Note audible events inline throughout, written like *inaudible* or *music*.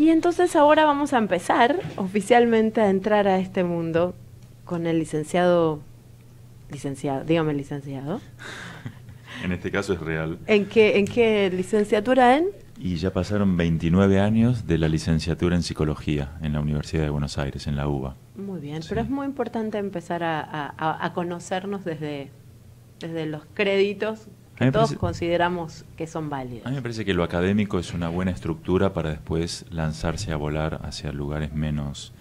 Y entonces ahora vamos a empezar oficialmente a entrar a este mundo con el licenciado, licenciado, dígame licenciado. *laughs* en este caso es real. ¿En qué, en qué licenciatura en? Y ya pasaron 29 años de la licenciatura en psicología en la Universidad de Buenos Aires, en la UBA. Muy bien, pero es muy importante empezar a, conocernos desde, desde los créditos todos consideramos que son válidos. A mí me parece que lo académico es una buena estructura para después lanzarse a volar hacia lugares menos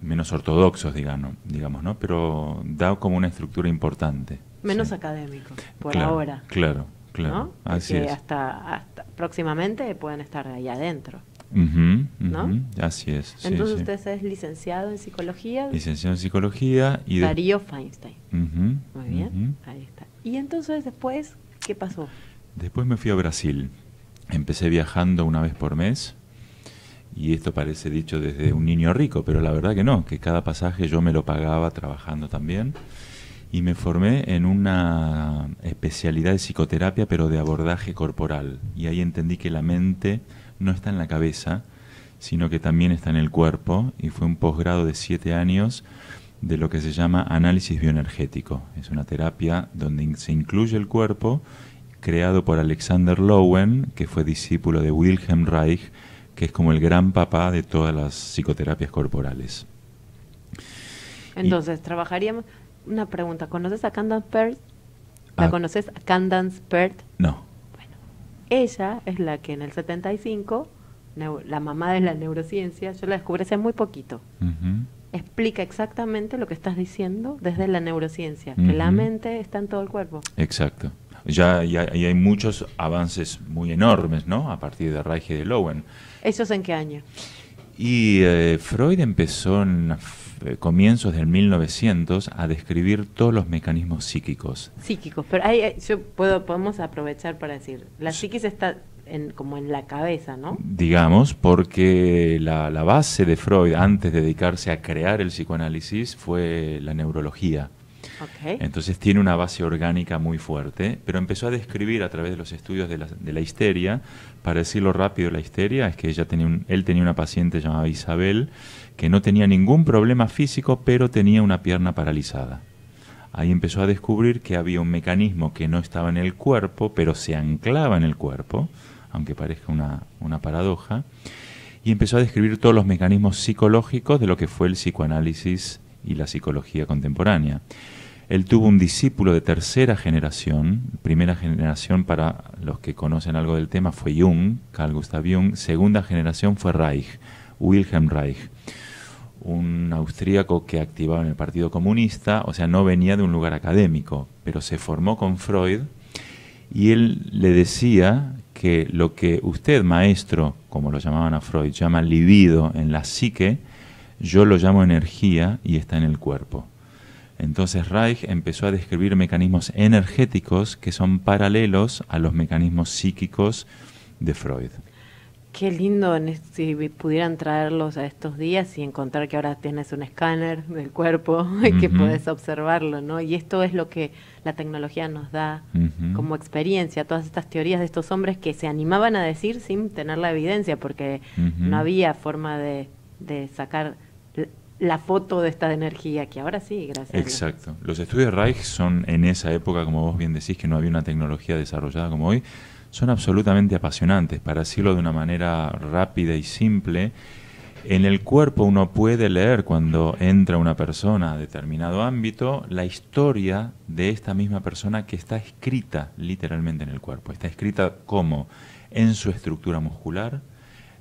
menos ortodoxos, digamos, digamos ¿no? Pero da como una estructura importante. Menos académico, por ahora. Claro, claro. Así es. Hasta, hasta próximamente pueden estar ahí adentro. Así es. Entonces usted es licenciado en psicología. Licenciado en psicología y... De... Darío Feinstein. Muy bien, ahí está. Y entonces después, ¿qué pasó? Después me fui a Brasil. Empecé viajando una vez por mes. Y esto parece dicho desde un niño rico, pero la verdad que no, que cada pasaje yo me lo pagaba trabajando también. Y me formé en una especialidad de psicoterapia, pero de abordaje corporal. Y ahí entendí que la mente no está en la cabeza, sino que también está en el cuerpo. Y fue un posgrado de siete años de lo que se llama análisis bioenergético. Es una terapia donde se incluye el cuerpo, creado por Alexander Lowen, que fue discípulo de Wilhelm Reich, que es como el gran papá de todas las psicoterapias corporales. Entonces, trabajaríamos. Una pregunta: ¿conoces a Candance Pert ¿La ah. conoces a Candance Pert No. Bueno, ella es la que en el 75, la mamá de la neurociencia, yo la descubrí hace muy poquito explica exactamente lo que estás diciendo desde la neurociencia, que la mente está en todo el cuerpo. Exacto. Ya, hay muchos avances muy enormes, ¿no? A partir de Reich y de Lowen. es en qué año? Y eh, Freud empezó en eh, comienzos del 1900 a describir todos los mecanismos psíquicos. Psíquicos, pero ahí eh, yo puedo, podemos aprovechar para decir, la psiquis está como en la cabeza, ¿no? Digamos, porque la, base de Freud antes de dedicarse a crear el psicoanálisis fue la neurología. Entonces tiene una base orgánica muy fuerte, pero empezó a describir a través de los estudios de la, histeria, para decirlo rápido, la histeria es que ella tenía él tenía una paciente llamada Isabel que no tenía ningún problema físico, pero tenía una pierna paralizada ahí empezó a descubrir que había un mecanismo que no estaba en el cuerpo, pero se anclaba en el cuerpo, aunque parezca una, paradoja, y empezó a describir todos los mecanismos psicológicos de lo que fue el psicoanálisis y la psicología contemporánea. Él tuvo un discípulo de tercera generación, primera generación para los que conocen algo del tema fue Jung, Carl Gustav Jung, segunda generación fue Reich, Wilhelm Reich un austríaco que activaba en el Partido Comunista, o sea, no venía de un lugar académico, pero se formó con Freud y él le decía que lo que usted, maestro, como lo llamaban a Freud, llama libido en la psique, yo lo llamo energía y está en el cuerpo. Entonces Reich empezó a describir mecanismos energéticos que son paralelos a los mecanismos psíquicos de Freud. Qué lindo si pudieran traerlos a estos días y encontrar que ahora tienes un escáner del cuerpo *laughs* y que puedes observarlo, ¿no? Y esto es lo que la tecnología nos da como experiencia, todas estas teorías de estos hombres que se animaban a decir sin tener la evidencia, porque no había forma de, sacar la foto de esta energía, que ahora sí, gracias. Exacto. Los estudios Reich son en esa época, como vos bien decís, que no había una tecnología desarrollada como hoy, son absolutamente apasionantes, para decirlo de una manera rápida y simple. En el cuerpo uno puede leer cuando entra una persona a determinado ámbito la historia de esta misma persona que está escrita literalmente en el cuerpo. Está escrita como en su estructura muscular,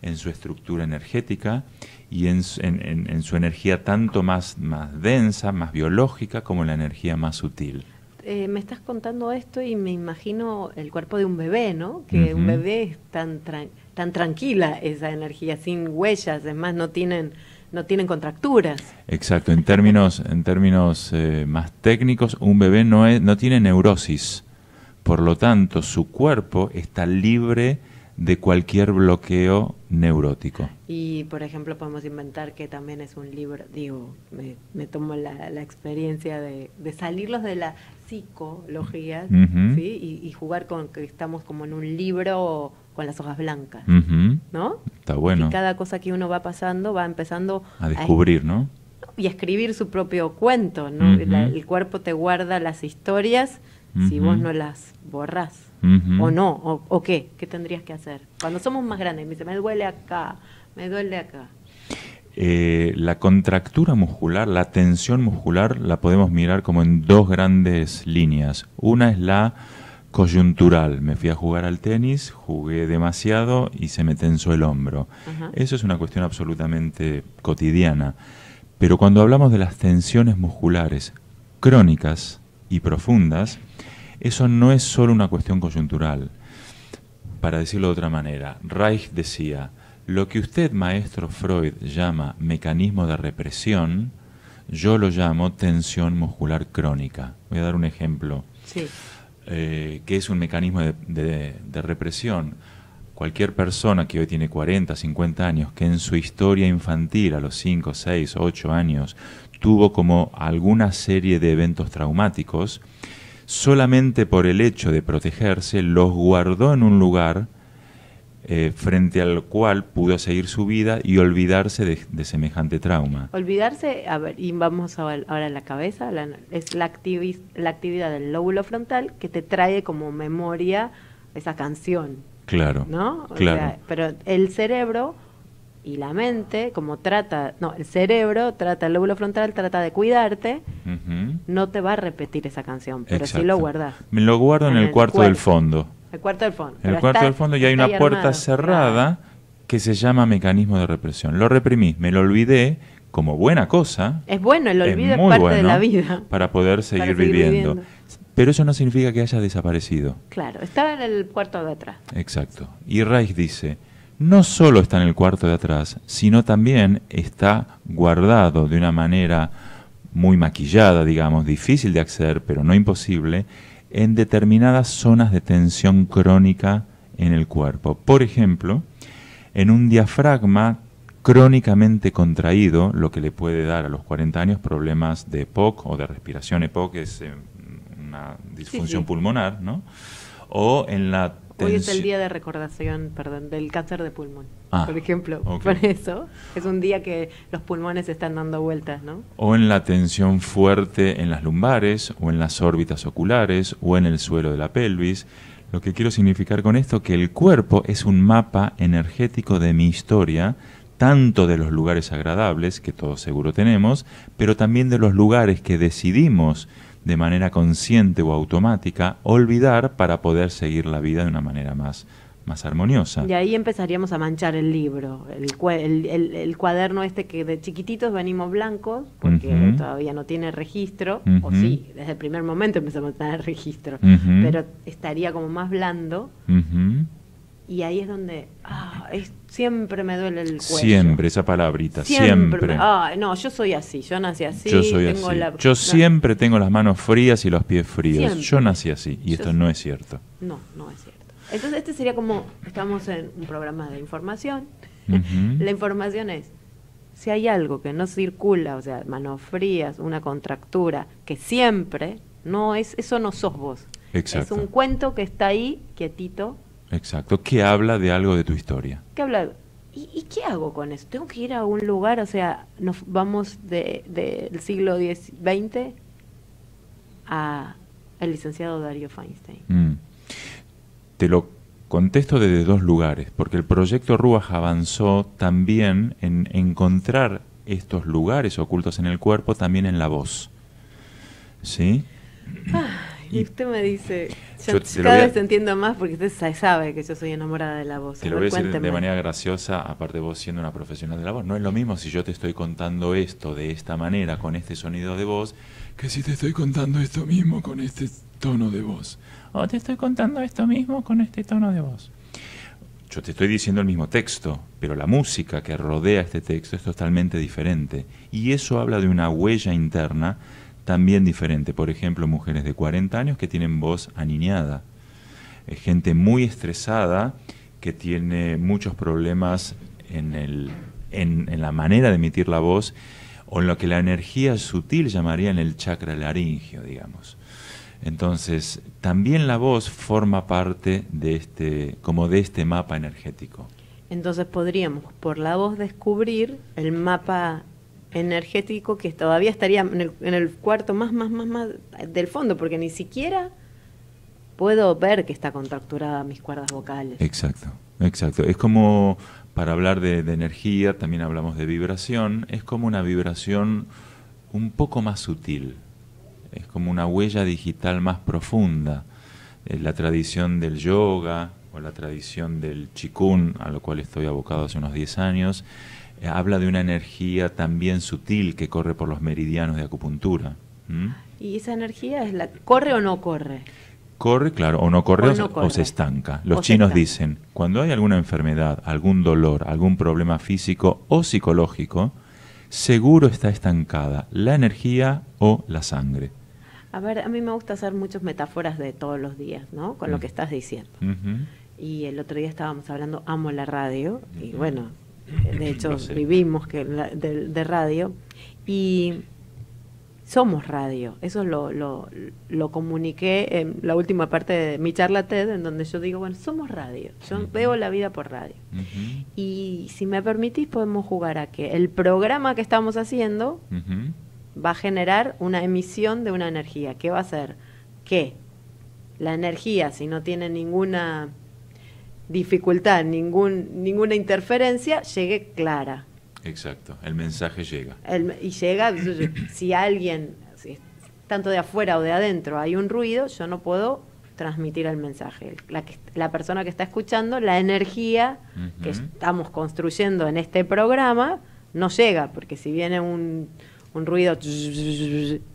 en su estructura energética y en, su energía tanto más, más densa, más biológica, como la energía más sutil. Eh, me estás contando esto y me imagino el cuerpo de un bebé, ¿no? Que un bebé es tan, tan tranquila esa energía, sin huellas, además no tienen, no tienen contracturas. Exacto, en términos, en términos eh, más técnicos, un bebé no, es, no tiene neurosis, por lo tanto su cuerpo está libre de cualquier bloqueo neurótico. Y, por ejemplo, podemos inventar que también es un libro, digo, me, tomo la, experiencia de, salirlos de la psicología y, jugar con que estamos como en un libro con las hojas blancas, ¿no? Está bueno. Y cada cosa que uno va pasando va empezando a descubrir, ¿no? Y escribir su propio cuento, ¿no? el cuerpo te guarda las historias si vos no las borrás o no, o, qué, qué tendrías que hacer. Cuando somos más grandes, me dice, me duele acá, me duele acá. Eh, la contractura muscular, la tensión muscular, la podemos mirar como en dos grandes líneas. Una es la coyuntural. Me fui a jugar al tenis, jugué demasiado y se me tensó el hombro. Eso es una cuestión absolutamente cotidiana. Pero cuando hablamos de las tensiones musculares crónicas y profundas, eso no es solo una cuestión coyuntural. Para decirlo de otra manera, Reich decía, lo que usted, maestro Freud, llama mecanismo de represión, yo lo llamo tensión muscular crónica. Voy a dar un ejemplo, sí. Eh, que es un mecanismo de, de represión. Cualquier persona que hoy tiene 40, 50 años, que en su historia infantil, a los 5, 6, 8 años, tuvo como alguna serie de eventos traumáticos, solamente por el hecho de protegerse, los guardó en un lugar eh, frente al cual pudo seguir su vida y olvidarse de, semejante trauma. Olvidarse, a ver, y vamos ahora a la cabeza, es la, la actividad del lóbulo frontal que te trae como memoria esa canción. Claro. ¿No? pero el cerebro y la mente, como trata, no, el cerebro trata, el lóbulo frontal trata de cuidarte, no te va a repetir esa canción, pero si sí lo guardas. Me lo guardo en, el, cuarto, del fondo. El cuarto del fondo. En el cuarto del fondo y hay una puerta cerrada que se llama mecanismo de represión. Lo reprimí, me lo olvidé como buena cosa. Es bueno, el olvido es, parte bueno de la vida. Para poder seguir, viviendo. Pero eso no significa que haya desaparecido. Claro, estaba en el cuarto de atrás. Exacto. Y Rice dice, no solo está en el cuarto de atrás, sino también está guardado de una manera muy maquillada, digamos, difícil de acceder, pero no imposible, en determinadas zonas de tensión crónica en el cuerpo. Por ejemplo, en un diafragma crónicamente contraído, lo que le puede dar a los 40 años problemas de EPOC o de respiración EPOC, es eh, una disfunción pulmonar, ¿no? O en la Hoy es el día de recordación, perdón, del cáncer de pulmón, ah, por ejemplo. Por eso es un día que los pulmones están dando vueltas, ¿no? O en la tensión fuerte en las lumbares, o en las órbitas oculares, o en el suelo de la pelvis. Lo que quiero significar con esto es que el cuerpo es un mapa energético de mi historia, tanto de los lugares agradables, que todos seguro tenemos, pero también de los lugares que decidimos de manera consciente o automática, olvidar para poder seguir la vida de una manera más, más armoniosa. Y ahí empezaríamos a manchar el libro, el, el, cuaderno este que de chiquititos venimos blancos, porque todavía no tiene registro, o sí, desde el primer momento empezamos a tener registro, pero estaría como más blando y ahí es donde ah, siempre me duele el cuello. Siempre, esa palabrita, siempre. no, yo soy así, yo nací así. Yo soy así. yo siempre tengo las manos frías y los pies fríos. Yo nací así y esto no es cierto. No, no es cierto. Entonces este sería como, estamos en un programa de información. *laughs* la información es, si hay algo que no circula, o sea, manos frías, una contractura, que siempre, no es, eso no sos vos. Exacto. Es un cuento que está ahí, quietito, Exacto, que habla de algo de tu historia. ¿Qué habla ¿Y, qué hago con eso? ¿Tengo que ir a un lugar? O sea, nos vamos del de, siglo XX a el licenciado Dario Feinstein. Mm. Te lo contesto desde dos lugares, porque el proyecto Ruas avanzó también en encontrar estos lugares ocultos en el cuerpo, también en la voz. ¿Sí? Ah. Y usted me dice, yo, cada vez te entiendo más porque usted sabe que yo soy enamorada de la voz. Te lo voy de manera graciosa, aparte vos siendo una profesional de la voz. No es lo mismo si yo te estoy contando esto de esta manera, con este sonido de voz, que si te estoy contando esto mismo con este tono de voz. O te estoy contando esto mismo con este tono de voz. Yo te estoy diciendo el mismo texto, pero la música que rodea este texto es totalmente diferente. Y eso habla de una huella interna también diferente. Por ejemplo, mujeres de 40 años que tienen voz aniñada, eh, gente muy estresada que tiene muchos problemas en, en, la manera de emitir la voz o en lo que la energía sutil llamaría en el chakra laringio, digamos. Entonces, también la voz forma parte de este, como de este mapa energético. Entonces podríamos por la voz descubrir el mapa energético que todavía estaría en el, cuarto más, más, más, más del fondo, porque ni siquiera puedo ver que está contracturada mis cuerdas vocales. Exacto, exacto. Es como, para hablar de, energía, también hablamos de vibración, es como una vibración un poco más sutil, es como una huella digital más profunda. la tradición del yoga o la tradición del chikun, a lo cual estoy abocado hace unos 10 años, eh, habla de una energía también sutil que corre por los meridianos de acupuntura. ¿Y esa energía es la corre o no corre? Corre, claro, o no corre o, se estanca. Los chinos dicen, cuando hay alguna enfermedad, algún dolor, algún problema físico o psicológico, seguro está estancada la energía o la sangre. A ver, a mí me gusta hacer muchas metáforas de todos los días, ¿no? Con lo mm. que estás diciendo. Y el otro día estábamos hablando, amo la radio, y bueno, eh, de *laughs* hecho vivimos que de, radio, y somos radio, eso lo, lo, lo, comuniqué en la última parte de mi charla TED, en donde yo digo, bueno, somos radio, yo veo la vida por radio. Y si me permitís, podemos jugar a que el programa que estamos haciendo va a generar una emisión de una energía, ¿qué va a ser que la energía, si no tiene ninguna dificultad, ningún, ninguna interferencia, llegue clara. Exacto, el mensaje llega. y llega, si alguien, tanto de afuera o de adentro, hay un ruido, yo no puedo transmitir el mensaje. La, persona que está escuchando, la energía que estamos construyendo en este programa, no llega, porque si viene un, ruido,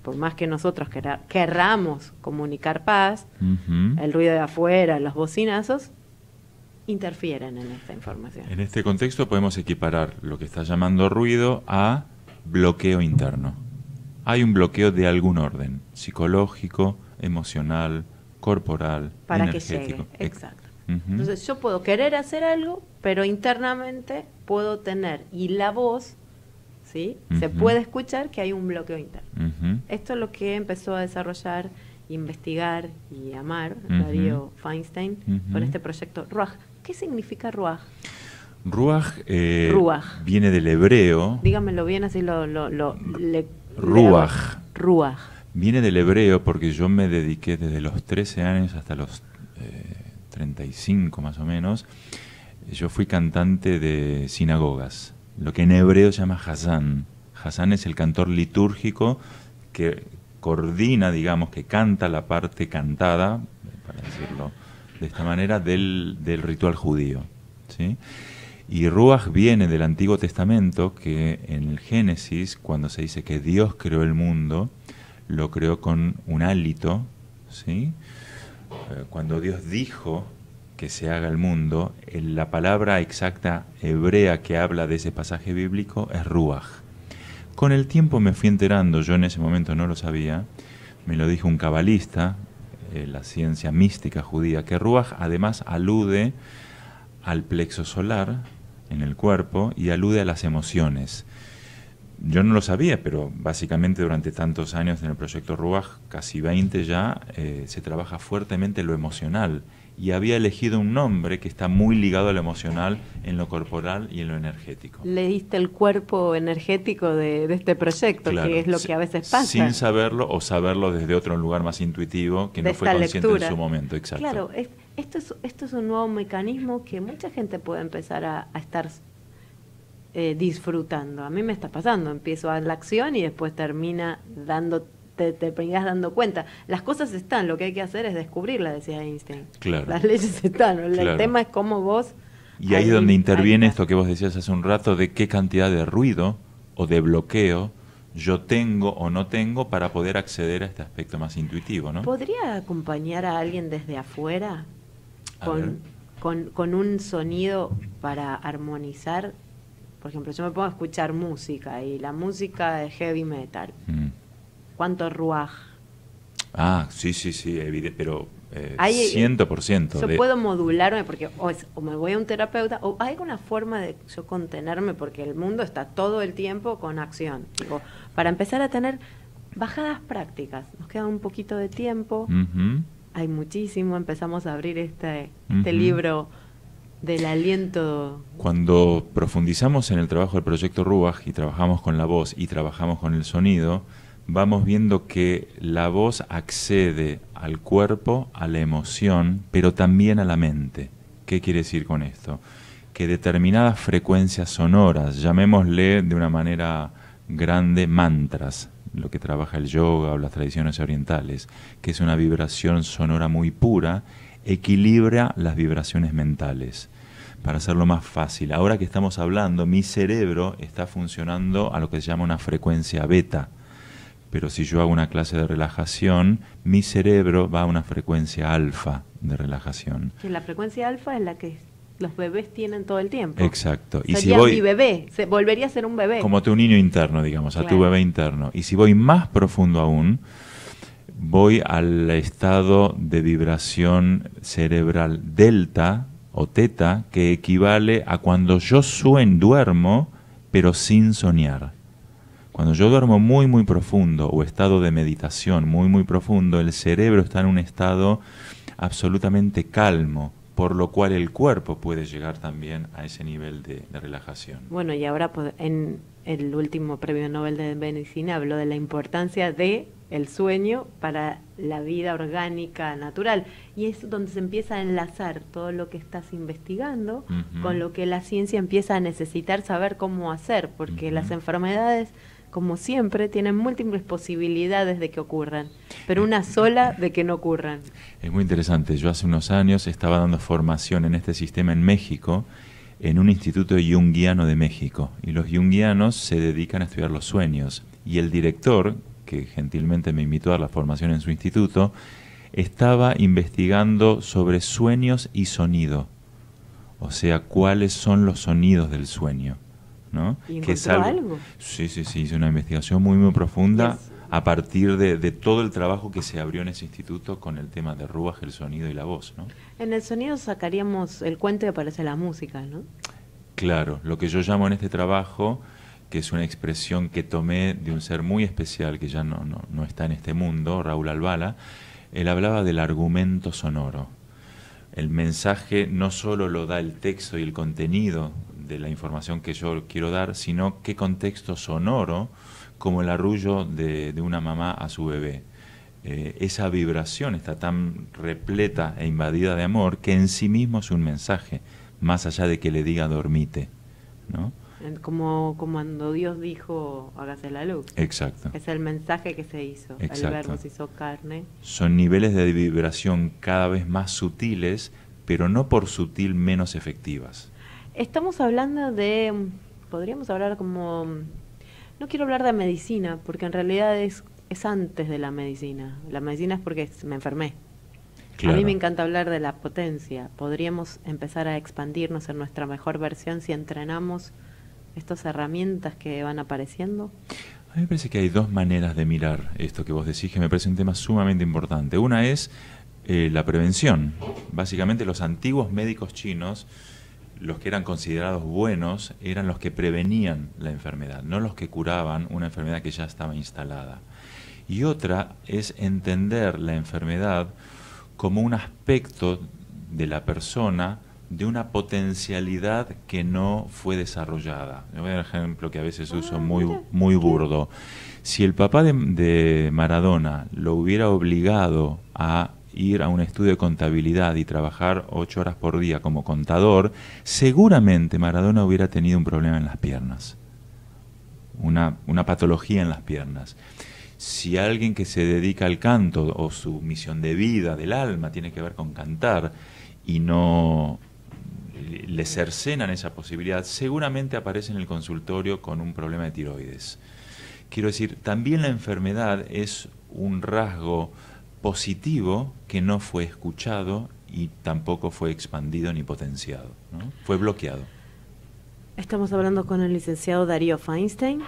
por más que nosotros querramos comunicar paz, el ruido de afuera, los bocinazos, interfieren en esta información. En este contexto podemos equiparar lo que está llamando ruido a bloqueo interno. Hay un bloqueo de algún orden, psicológico, emocional, corporal, Para que llegue, exacto. Entonces yo puedo querer hacer algo, pero internamente puedo tener, y la voz ¿Sí? Se puede escuchar que hay un bloqueo interno. Esto es lo que empezó a desarrollar, investigar y amar Darío Feinstein con este proyecto ROAG, ¿Qué significa Ruach? Eh, Ruach, viene del hebreo. Dígamelo bien, así lo. Ruach. Ruach. Viene del hebreo porque yo me dediqué desde los 13 años hasta los 35 eh, más o menos. Yo fui cantante de sinagogas, lo que en hebreo se llama Hassan Hassan es el cantor litúrgico que coordina, digamos, que canta la parte cantada, para decirlo de esta manera, del, ritual judío. ¿sí? Y Ruach viene del Antiguo Testamento, que en el Génesis, cuando se dice que Dios creó el mundo, lo creó con un hálito, ¿sí? Eh, cuando Dios dijo que se haga el mundo, la palabra exacta hebrea que habla de ese pasaje bíblico es Ruach. Con el tiempo me fui enterando, yo en ese momento no lo sabía, me lo dijo un cabalista, eh, la ciencia mística judía, que Ruach además alude al plexo solar en el cuerpo y alude a las emociones. Yo no lo sabía, pero básicamente durante tantos años en el proyecto Ruach, casi 20 ya, eh, se trabaja fuertemente lo emocional y había elegido un nombre que está muy ligado a lo emocional, en lo corporal y en lo energético. Leíste el cuerpo energético de, este proyecto, que es lo que a veces pasa. Sin saberlo o saberlo desde otro lugar más intuitivo que no fue consciente en su momento, exacto. Claro, esto, es, esto es un nuevo mecanismo que mucha gente puede empezar a, estar eh, disfrutando. A mí me está pasando, empiezo a la acción y después termina dando te, te dando cuenta. Las cosas están, lo que hay que hacer es descubrirla decía Einstein. Las leyes están, el tema es cómo vos... Y ahí, es donde interviene esto que vos decías hace un rato, de qué cantidad de ruido o de bloqueo yo tengo o no tengo para poder acceder a este aspecto más intuitivo, ¿no? ¿Podría acompañar a alguien desde afuera con, con, un sonido para armonizar? Por ejemplo, yo me pongo a escuchar música y la música es heavy metal. Mm cuánto ruaj. Ah, sí, sí, sí, evidente, pero eh, 100%. Eh, yo puedo modularme porque o, o, me voy a un terapeuta o hay alguna forma de yo contenerme porque el mundo está todo el tiempo con acción. Digo, para empezar a tener bajadas prácticas, nos queda un poquito de tiempo, hay muchísimo, empezamos a abrir este, este libro del aliento. Cuando profundizamos en el trabajo del proyecto Ruaj y trabajamos con la voz y trabajamos con el sonido, vamos viendo que la voz accede al cuerpo, a la emoción, pero también a la mente. ¿Qué quiere decir con esto? Que determinadas frecuencias sonoras, llamémosle de una manera grande mantras, lo que trabaja el yoga o las tradiciones orientales, que es una vibración sonora muy pura, equilibra las vibraciones mentales. Para hacerlo más fácil, ahora que estamos hablando, mi cerebro está funcionando a lo que se llama una frecuencia beta, pero si yo hago una clase de relajación, mi cerebro va a una frecuencia alfa de relajación. la frecuencia alfa es la que los bebés tienen todo el tiempo. Exacto. y si voy, mi bebé, volvería a ser un bebé. Como tu niño interno, digamos, a tu bebé interno. Y si voy más profundo aún, voy al estado de vibración cerebral delta o teta, que equivale a cuando yo sueño, duermo, pero sin soñar. Cuando yo duermo muy, muy profundo o estado de meditación muy, muy profundo, el cerebro está en un estado absolutamente calmo, por lo cual el cuerpo puede llegar también a ese nivel de, relajación. Bueno, y ahora pues, en el último premio Nobel de Medicina habló de la importancia de el sueño para la vida orgánica natural y es donde se empieza a enlazar todo lo que estás investigando con lo que la ciencia empieza a necesitar saber cómo hacer porque las enfermedades como siempre, tienen múltiples posibilidades de que ocurran, pero eh, una sola de que no ocurran. Es muy interesante. Yo hace unos años estaba dando formación en este sistema en México, en un instituto yunguiano de México. Y los yunguianos se dedican a estudiar los sueños. Y el director, que gentilmente me invitó a la formación en su instituto, estaba investigando sobre sueños y sonido. O sea, cuáles son los sonidos del sueño. ¿no? ¿Y que es algo, Sí, sí, sí, hice una investigación muy, muy profunda a partir de, todo el trabajo que se abrió en ese instituto con el tema de Ruas, el sonido y la voz, ¿no? En el sonido sacaríamos el cuento y aparece la música, ¿no? Claro, lo que yo llamo en este trabajo, que es una expresión que tomé de un ser muy especial que ya no, no, no está en este mundo, Raúl Albala, él hablaba del argumento sonoro. El mensaje no solo lo da el texto y el contenido de la información que yo quiero dar, sino qué contexto sonoro, como el arrullo de, una mamá a su bebé. Eh, esa vibración está tan repleta e invadida de amor que en sí mismo es un mensaje, más allá de que le diga dormite. ¿no? Como, cuando Dios dijo, hágase la luz. Exacto. Es el mensaje que se hizo. El hizo carne. Son niveles de vibración cada vez más sutiles, pero no por sutil menos efectivas. Estamos hablando de, podríamos hablar como, no quiero hablar de medicina, porque en realidad es, es antes de la medicina. La medicina es porque me enfermé. A mí me encanta hablar de la potencia. Podríamos empezar a expandirnos en nuestra mejor versión si entrenamos estas herramientas que van apareciendo. A mí me parece que hay dos maneras de mirar esto que vos decís, que me parece un tema sumamente importante. Una es eh, la prevención. Básicamente los antiguos médicos chinos los que eran considerados buenos eran los que prevenían la enfermedad, no los que curaban una enfermedad que ya estaba instalada. Y otra es entender la enfermedad como un aspecto de la persona de una potencialidad que no fue desarrollada. Yo voy a dar un ejemplo que a veces uso ah, muy, muy burdo. Si el papá de Maradona lo hubiera obligado a ir a un estudio de contabilidad y trabajar ocho horas por día como contador, seguramente Maradona hubiera tenido un problema en las piernas, una, patología en las piernas. Si alguien que se dedica al canto o su misión de vida, del alma, tiene que ver con cantar y no le cercenan esa posibilidad, seguramente aparece en el consultorio con un problema de tiroides. Quiero decir, también la enfermedad es un rasgo positivo que no fue escuchado y tampoco fue expandido ni potenciado, fue bloqueado. Estamos hablando con el licenciado Darío Feinstein,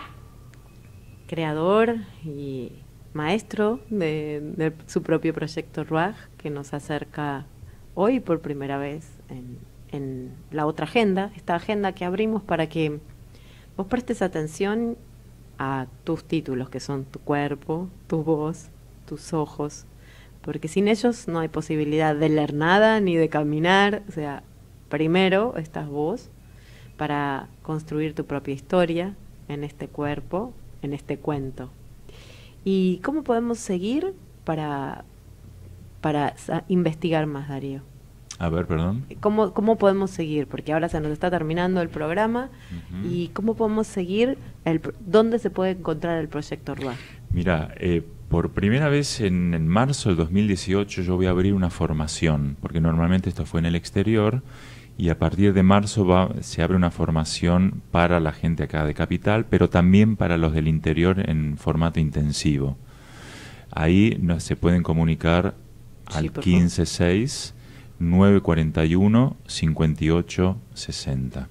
creador y maestro de, su propio proyecto RUAG, que nos acerca hoy por primera vez en la otra agenda, esta agenda que abrimos para que vos prestes atención a tus títulos, que son tu cuerpo, tu voz, tus ojos, porque sin ellos no hay posibilidad de leer nada ni de caminar. O sea, primero estás vos para construir tu propia historia en este cuerpo, en este cuento. ¿Y cómo podemos seguir para, para investigar más, Darío? A ver, perdón. ¿Cómo, ¿Cómo podemos seguir? Porque ahora se nos está terminando el programa. ¿Y cómo podemos seguir? El, ¿Dónde se puede encontrar el proyecto RUA? Mira, eh, por primera vez en, marzo del 2018 yo voy a abrir una formación, porque normalmente esto fue en el exterior, y a partir de marzo va, se abre una formación para la gente acá de Capital, pero también para los del interior en formato intensivo. Ahí se pueden comunicar al 156 941 58 60.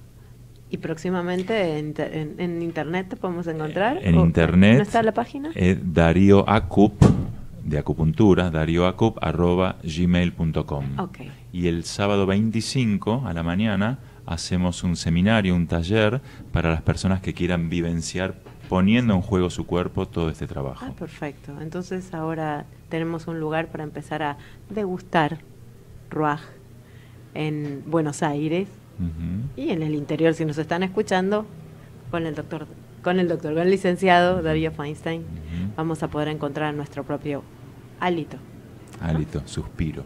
Y próximamente en, internet podemos encontrar. En internet. está la página? Darío Acup, de acupuntura, darioacup.gmail.com. Y el sábado 25 a la mañana hacemos un seminario, un taller para las personas que quieran vivenciar poniendo en juego su cuerpo todo este trabajo. Ah, perfecto. Entonces ahora tenemos un lugar para empezar a degustar ruaj en Buenos Aires y en el interior, si nos están escuchando, con el doctor, con el doctor, con el licenciado David Feinstein, vamos a poder encontrar nuestro propio hálito. Hálito, suspiro.